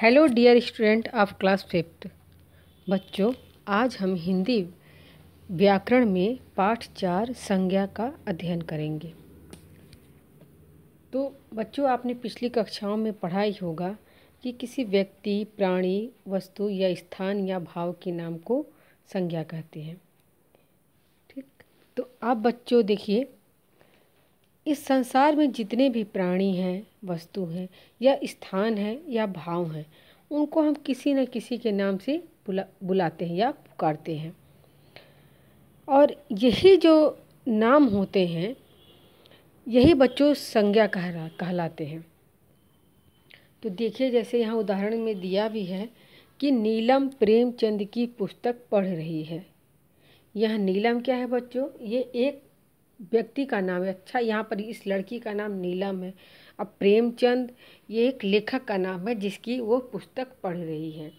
hello dear student of class fifth बच्चों आज हम हिंदी व्याकरण में पाठ चार संज्ञा का अध्ययन करेंगे तो बच्चों आपने पिछली कक्षाओं में पढ़ा ही होगा कि किसी व्यक्ति प्राणी वस्तु या स्थान या भाव के नाम को संज्ञा कहते हैं ठीक तो आप बच्चों देखिए इस संसार में जितने भी प्राणी हैं वस्तु हैं या स्थान हैं या भाव हैं उनको हम किसी न किसी के नाम से बुला बुलाते हैं या पुकारते हैं और यही जो नाम होते हैं यही बच्चों संज्ञा कह कहलाते हैं तो देखिए जैसे यहाँ उदाहरण में दिया भी है कि नीलम प्रेमचंद की पुस्तक पढ़ रही है यह नीलम क्या है बच्चों ये एक व्यक्ति का नाम है अच्छा यहाँ पर इस लड़की का नाम नीलम है अब प्रेमचंद ये एक लेखक का नाम है जिसकी वो पुस्तक पढ़ रही है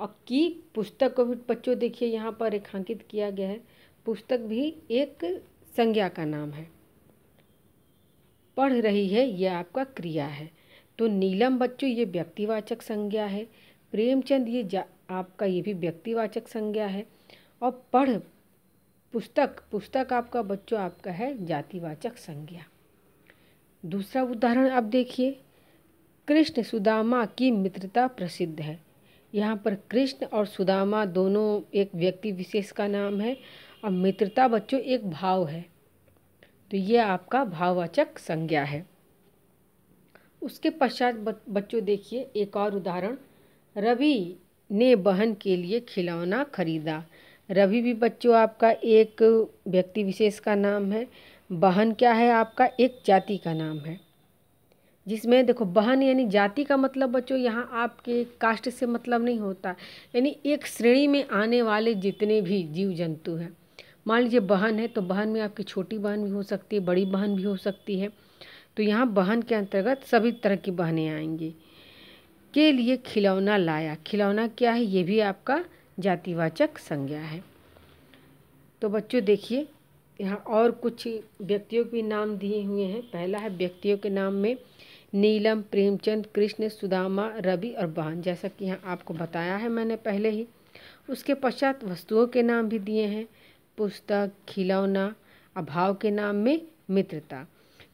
और की पुस्तक को भी बच्चों देखिए यहाँ पर रेखांकित किया गया है पुस्तक भी एक संज्ञा का नाम है पढ़ रही है यह आपका क्रिया है तो नीलम बच्चों ये व्यक्तिवाचक संज्ञा है प्रेमचंद ये आपका ये भी व्यक्तिवाचक संज्ञा है और पढ़ पुस्तक पुस्तक आपका बच्चों आपका है जातिवाचक संज्ञा दूसरा उदाहरण आप देखिए कृष्ण सुदामा की मित्रता प्रसिद्ध है यहाँ पर कृष्ण और सुदामा दोनों एक व्यक्ति विशेष का नाम है और मित्रता बच्चों एक भाव है तो ये आपका भाववाचक संज्ञा है उसके पश्चात बच्चों देखिए एक और उदाहरण रवि ने बहन के लिए खिलौना खरीदा रवि भी बच्चों आपका एक व्यक्ति विशेष का नाम है बहन क्या है आपका एक जाति का नाम है जिसमें देखो बहन यानी जाति का मतलब बच्चों यहाँ आपके कास्ट से मतलब नहीं होता यानी एक श्रेणी में आने वाले जितने भी जीव जंतु हैं मान लीजिए बहन है तो बहन में आपकी छोटी बहन भी हो सकती है बड़ी बहन भी हो सकती है तो यहाँ बहन के अंतर्गत सभी तरह की बहनें आएंगी के लिए खिलौना लाया खिलौना क्या है ये भी आपका जातिवाचक संज्ञा है तो बच्चों देखिए यहाँ और कुछ व्यक्तियों के नाम दिए हुए हैं पहला है व्यक्तियों के नाम में नीलम प्रेमचंद कृष्ण सुदामा रवि और बहन जैसा कि यहाँ आपको बताया है मैंने पहले ही उसके पश्चात वस्तुओं के नाम भी दिए हैं पुस्तक खिलौना अभाव के नाम में मित्रता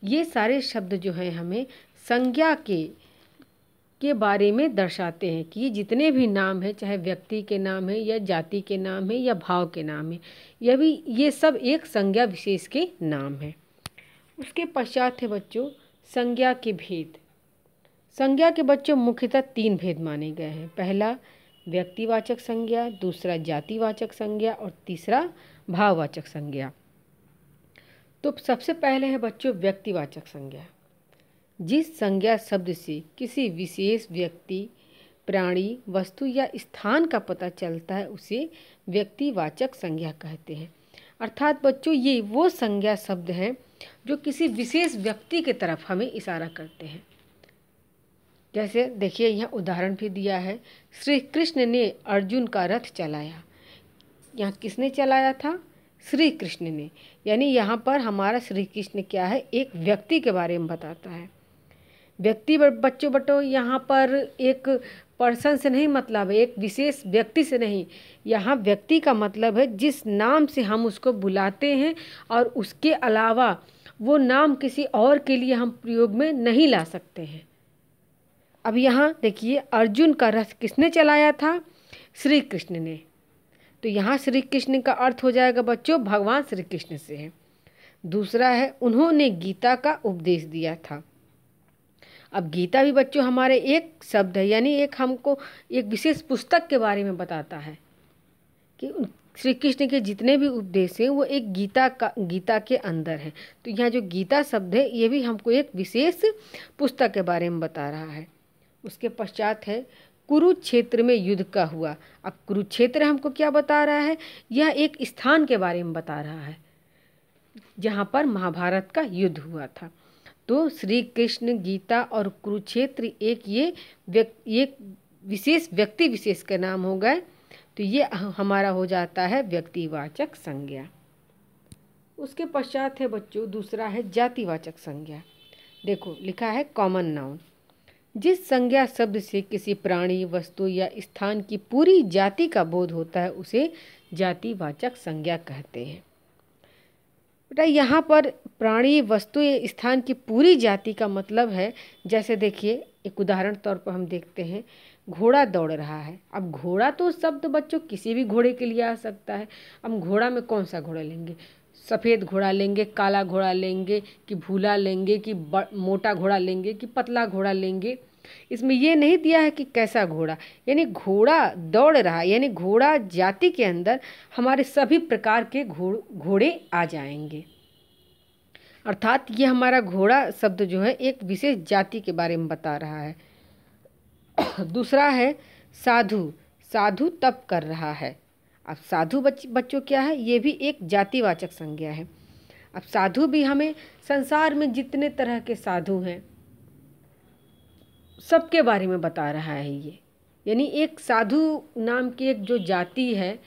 ये सारे शब्द जो हैं हमें संज्ञा के के बारे में दर्शाते हैं कि ये जितने भी नाम हैं चाहे व्यक्ति के नाम है या जाति के नाम है या भाव के नाम है यह भी ये सब एक संज्ञा विशेष के नाम है उसके पश्चात है बच्चों संज्ञा के भेद संज्ञा के बच्चों मुख्यतः तीन भेद माने गए हैं पहला व्यक्तिवाचक संज्ञा दूसरा जातिवाचक संज्ञा और तीसरा भाववाचक संज्ञा तो सबसे पहले है बच्चों व्यक्तिवाचक संज्ञा जिस संज्ञा शब्द से किसी विशेष व्यक्ति प्राणी वस्तु या स्थान का पता चलता है उसे व्यक्तिवाचक संज्ञा कहते हैं अर्थात बच्चों ये वो संज्ञा शब्द हैं जो किसी विशेष व्यक्ति की तरफ हमें इशारा करते हैं जैसे देखिए यहाँ उदाहरण भी दिया है श्री कृष्ण ने अर्जुन का रथ चलाया यहाँ किसने चलाया था श्री कृष्ण ने यानी यहाँ पर हमारा श्री कृष्ण क्या है एक व्यक्ति के बारे में बताता है व्यक्ति बच्चों बटो यहाँ पर एक पर्सन से नहीं मतलब है एक विशेष व्यक्ति से नहीं यहाँ व्यक्ति का मतलब है जिस नाम से हम उसको बुलाते हैं और उसके अलावा वो नाम किसी और के लिए हम प्रयोग में नहीं ला सकते हैं अब यहाँ देखिए अर्जुन का रथ किसने चलाया था श्री कृष्ण ने तो यहाँ श्री कृष्ण का अर्थ हो जाएगा बच्चों भगवान श्री कृष्ण से है दूसरा है उन्होंने गीता का उपदेश दिया था अब गीता भी बच्चों हमारे एक शब्द है यानी एक हमको एक विशेष पुस्तक के बारे में बताता है कि श्री कृष्ण के जितने भी उपदेश हैं वो एक गीता का गीता के अंदर हैं तो यहाँ जो गीता शब्द है ये भी हमको एक विशेष पुस्तक के बारे में बता रहा है उसके पश्चात है कुरुक्षेत्र में युद्ध का हुआ अब कुरुक्षेत्र हमको क्या बता रहा है यह एक स्थान के बारे में बता रहा है जहाँ पर महाभारत का युद्ध हुआ था तो श्री कृष्ण गीता और कुरुक्षेत्र एक ये व्यक्ति एक विशेष व्यक्ति विशेष का नाम हो गए तो ये हमारा हो जाता है व्यक्तिवाचक संज्ञा उसके पश्चात है बच्चों दूसरा है जातिवाचक संज्ञा देखो लिखा है कॉमन नाउन जिस संज्ञा शब्द से किसी प्राणी वस्तु या स्थान की पूरी जाति का बोध होता है उसे जातिवाचक संज्ञा कहते हैं बेटा यहाँ पर प्राणी वस्तु या स्थान की पूरी जाति का मतलब है जैसे देखिए एक उदाहरण तौर पर हम देखते हैं घोड़ा दौड़ रहा है अब घोड़ा तो शब्द बच्चों किसी भी घोड़े के लिए आ सकता है हम घोड़ा में कौन सा घोड़ा लेंगे सफ़ेद घोड़ा लेंगे काला घोड़ा लेंगे कि भूला लेंगे कि मोटा घोड़ा लेंगे कि पतला घोड़ा लेंगे इसमें यह नहीं दिया है कि कैसा घोड़ा यानी घोड़ा दौड़ रहा यानी घोड़ा जाति के अंदर हमारे सभी प्रकार के घोड़ घोड़े आ जाएंगे अर्थात ये हमारा घोड़ा शब्द जो है एक विशेष जाति के बारे में बता रहा है दूसरा है साधु साधु तप कर रहा है अब साधु बच, बच्चों क्या है ये भी एक जातिवाचक संज्ञा है अब साधु भी हमें संसार में जितने तरह के साधु हैं सबके बारे में बता रहा है ये यानी एक साधु नाम की एक जो जाति है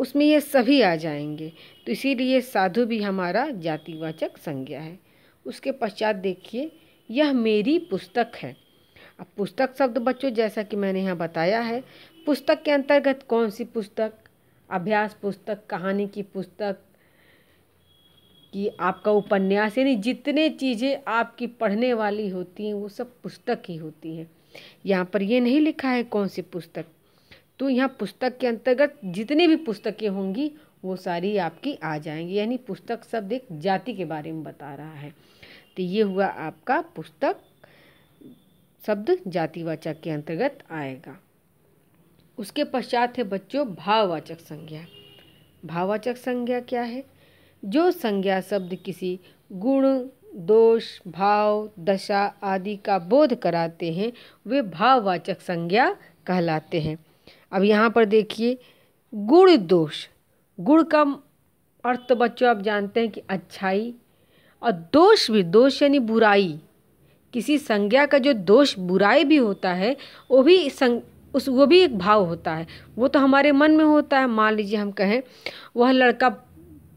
उसमें ये सभी आ जाएंगे तो इसीलिए साधु भी हमारा जातिवाचक संज्ञा है उसके पश्चात देखिए यह मेरी पुस्तक है अब पुस्तक शब्द बच्चों जैसा कि मैंने यहाँ बताया है पुस्तक के अंतर्गत कौन सी पुस्तक अभ्यास पुस्तक कहानी की पुस्तक कि आपका उपन्यास यानी जितने चीज़ें आपकी पढ़ने वाली होती हैं वो सब पुस्तक ही होती हैं यहाँ पर ये नहीं लिखा है कौन सी पुस्तक तो यहाँ पुस्तक के अंतर्गत जितनी भी पुस्तकें होंगी वो सारी आपकी आ जाएंगी यानी पुस्तक शब्द एक जाति के बारे में बता रहा है तो ये हुआ आपका पुस्तक शब्द जातिवाचक के अंतर्गत आएगा उसके पश्चात है बच्चों भाववाचक संज्ञा भाववाचक संज्ञा क्या है जो संज्ञा शब्द किसी गुण दोष भाव दशा आदि का बोध कराते हैं वे भाववाचक संज्ञा कहलाते हैं अब यहाँ पर देखिए गुण दोष गुण का अर्थ तो बच्चों आप जानते हैं कि अच्छाई और दोष भी दोष यानी बुराई किसी संज्ञा का जो दोष बुराई भी होता है वो भी संग उस वो भी एक भाव होता है वो तो हमारे मन में होता है मान लीजिए हम कहें वह लड़का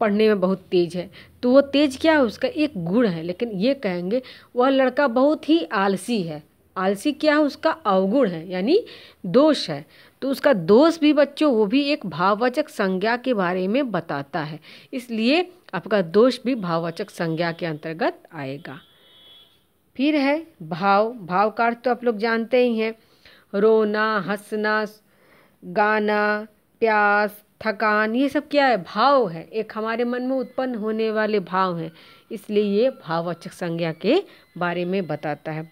पढ़ने में बहुत तेज़ है तो वो तेज़ क्या है उसका एक गुण है लेकिन ये कहेंगे वह लड़का बहुत ही आलसी है आलसी क्या है उसका अवगुण है यानी दोष है तो उसका दोष भी बच्चों वो भी एक भाववाचक संज्ञा के बारे में बताता है इसलिए आपका दोष भी भाववाचक संज्ञा के अंतर्गत आएगा फिर है भाव भाव का अर्थ तो आप लोग जानते ही हैं रोना हंसना गाना प्यास थकान ये सब क्या है भाव है एक हमारे मन में उत्पन्न होने वाले भाव हैं इसलिए ये भाववाचक संज्ञा के बारे में बताता है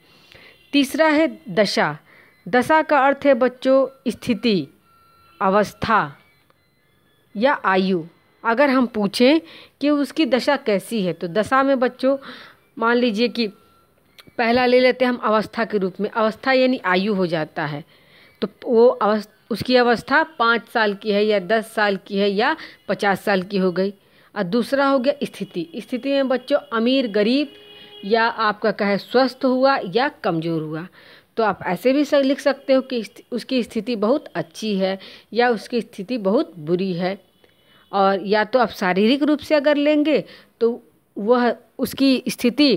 तीसरा है दशा दशा का अर्थ है बच्चों स्थिति अवस्था या आयु अगर हम पूछें कि उसकी दशा कैसी है तो दशा में बच्चों मान लीजिए कि पहला ले लेते हैं हम अवस्था के रूप में अवस्था यानी आयु हो जाता है तो वो अवस्था उसकी अवस्था पाँच साल की है या दस साल की है या पचास साल की हो गई और दूसरा हो गया स्थिति स्थिति में बच्चों अमीर गरीब या आपका कहे स्वस्थ हुआ या कमज़ोर हुआ तो आप ऐसे भी लिख सकते हो कि उसकी स्थिति बहुत अच्छी है या उसकी स्थिति बहुत बुरी है और या तो आप शारीरिक रूप से अगर लेंगे तो वह उसकी स्थिति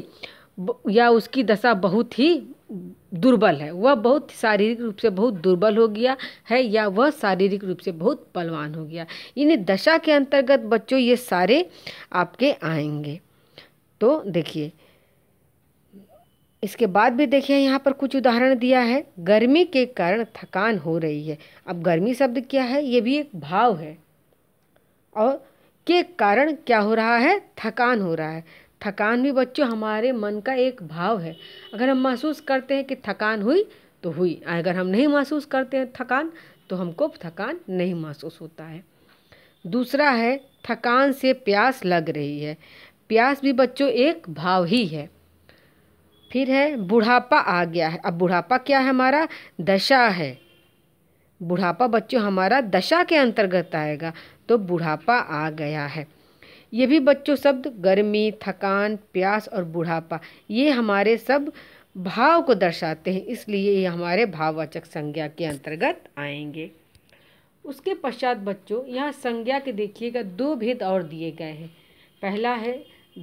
या उसकी दशा बहुत ही दुर्बल है वह बहुत शारीरिक रूप से बहुत दुर्बल हो गया है या वह शारीरिक रूप से बहुत बलवान हो गया इन दशा के अंतर्गत बच्चों ये सारे आपके आएंगे तो देखिए इसके बाद भी देखिए यहाँ पर कुछ उदाहरण दिया है गर्मी के कारण थकान हो रही है अब गर्मी शब्द क्या है ये भी एक भाव है और के कारण क्या हो रहा है थकान हो रहा है थकान भी बच्चों हमारे मन का एक भाव है अगर हम महसूस करते हैं कि थकान हुई तो हुई अगर हम नहीं महसूस करते हैं थकान तो हमको थकान नहीं महसूस होता है दूसरा है थकान से प्यास लग रही है प्यास भी बच्चों एक भाव ही है फिर है बुढ़ापा आ गया है अब बुढ़ापा क्या है हमारा दशा है बुढ़ापा बच्चों हमारा दशा के अंतर्गत आएगा तो बुढ़ापा आ गया है ये भी बच्चों शब्द गर्मी थकान प्यास और बुढ़ापा ये हमारे सब भाव को दर्शाते हैं इसलिए ये हमारे भाववाचक संज्ञा के अंतर्गत आएंगे उसके पश्चात बच्चों यहाँ संज्ञा के देखिएगा दो भेद और दिए गए हैं पहला है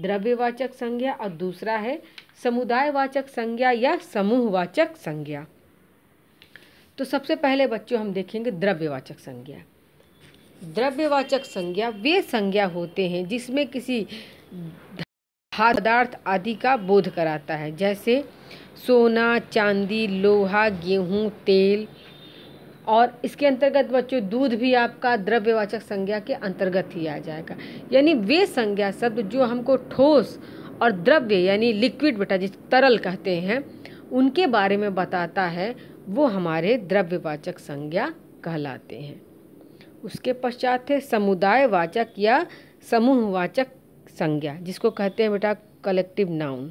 द्रव्यवाचक संज्ञा और दूसरा है समुदायवाचक संज्ञा या समूहवाचक संज्ञा तो सबसे पहले बच्चों हम देखेंगे द्रव्यवाचक संज्ञा द्रव्यवाचक संज्ञा वे संज्ञा होते हैं जिसमें किसी पदार्थ आदि का बोध कराता है जैसे सोना चांदी लोहा गेहूं तेल और इसके अंतर्गत बच्चों दूध भी आपका द्रव्यवाचक संज्ञा के अंतर्गत ही आ जाएगा यानी वे संज्ञा शब्द जो हमको ठोस और द्रव्य यानी लिक्विड बेटा जिस तरल कहते हैं उनके बारे में बताता है वो हमारे द्रव्यवाचक संज्ञा कहलाते हैं उसके पश्चात है समुदाय वाचक या समूह वाचक संज्ञा जिसको कहते हैं बेटा कलेक्टिव नाउन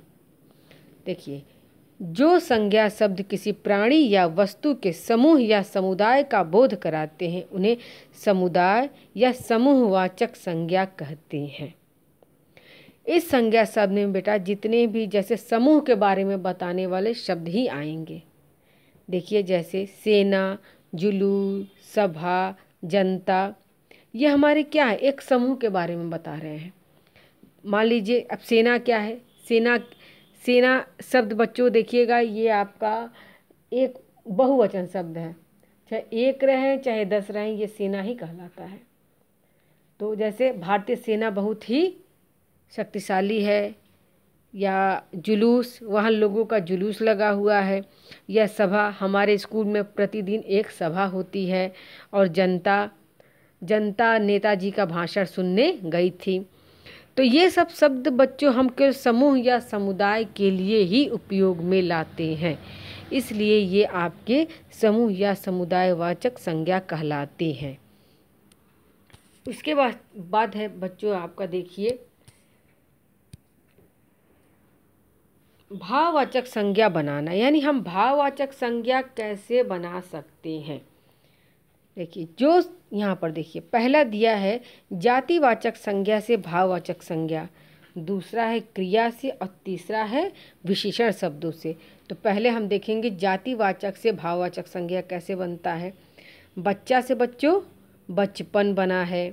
देखिए जो संज्ञा शब्द किसी प्राणी या वस्तु के समूह या समुदाय का बोध कराते हैं उन्हें समुदाय या समूहवाचक संज्ञा कहते हैं इस संज्ञा शब्द में बेटा जितने भी जैसे समूह के बारे में बताने वाले शब्द ही आएंगे देखिए जैसे सेना जुलूस सभा जनता ये हमारे क्या है एक समूह के बारे में बता रहे हैं मान लीजिए अब सेना क्या है सेना सेना शब्द बच्चों देखिएगा ये आपका एक बहुवचन शब्द है चाहे एक रहें चाहे दस रहें ये सेना ही कहलाता है तो जैसे भारतीय सेना बहुत ही शक्तिशाली है या जुलूस वहाँ लोगों का जुलूस लगा हुआ है यह सभा हमारे स्कूल में प्रतिदिन एक सभा होती है और जनता जनता नेताजी का भाषण सुनने गई थी तो ये सब शब्द बच्चों हम के समूह या समुदाय के लिए ही उपयोग में लाते हैं इसलिए ये आपके समूह या समुदायवाचक संज्ञा कहलाते हैं उसके बाद बाद है बच्चों आपका देखिए भाववाचक संज्ञा बनाना यानी हम भाववाचक संज्ञा कैसे बना सकते हैं देखिए जो यहाँ पर देखिए पहला दिया है जातिवाचक संज्ञा से भाववाचक संज्ञा दूसरा है क्रिया से और तीसरा है विशेषण शब्दों से तो पहले हम देखेंगे जातिवाचक से भाववाचक संज्ञा कैसे बनता है बच्चा से बच्चों बचपन बना है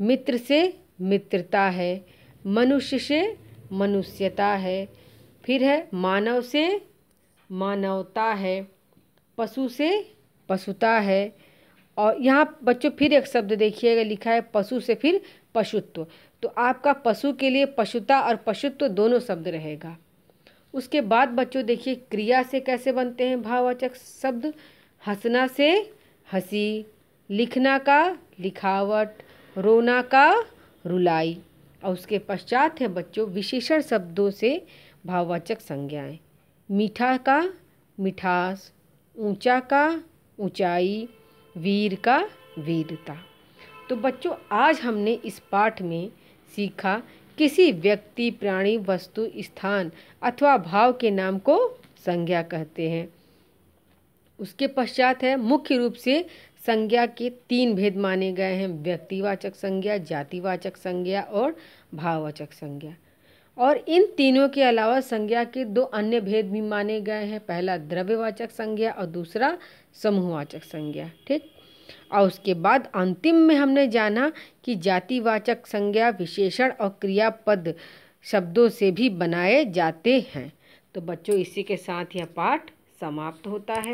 मित्र से मित्रता है मनुष्य से मनुष्यता है फिर है मानव से मानवता है पशु से पशुता है और यहाँ बच्चों फिर एक शब्द देखिएगा लिखा है पशु से फिर पशुत्व तो आपका पशु के लिए पशुता और पशुत्व दोनों शब्द रहेगा उसके बाद बच्चों देखिए क्रिया से कैसे बनते हैं भाववाचक शब्द हंसना से हंसी लिखना का लिखावट रोना का रुलाई और उसके पश्चात है बच्चों विशेषण शब्दों से भाववाचक संज्ञाएं मीठा का मिठास ऊंचा का ऊंचाई वीर का वीरता तो बच्चों आज हमने इस पाठ में सीखा किसी व्यक्ति प्राणी वस्तु स्थान अथवा भाव के नाम को संज्ञा कहते हैं उसके पश्चात है मुख्य रूप से संज्ञा के तीन भेद माने गए हैं व्यक्तिवाचक संज्ञा जातिवाचक संज्ञा और भाववाचक संज्ञा और इन तीनों के अलावा संज्ञा के दो अन्य भेद भी माने गए हैं पहला द्रव्यवाचक संज्ञा और दूसरा समूहवाचक संज्ञा ठीक और उसके बाद अंतिम में हमने जाना कि जातिवाचक संज्ञा विशेषण और क्रियापद शब्दों से भी बनाए जाते हैं तो बच्चों इसी के साथ यह पाठ समाप्त होता है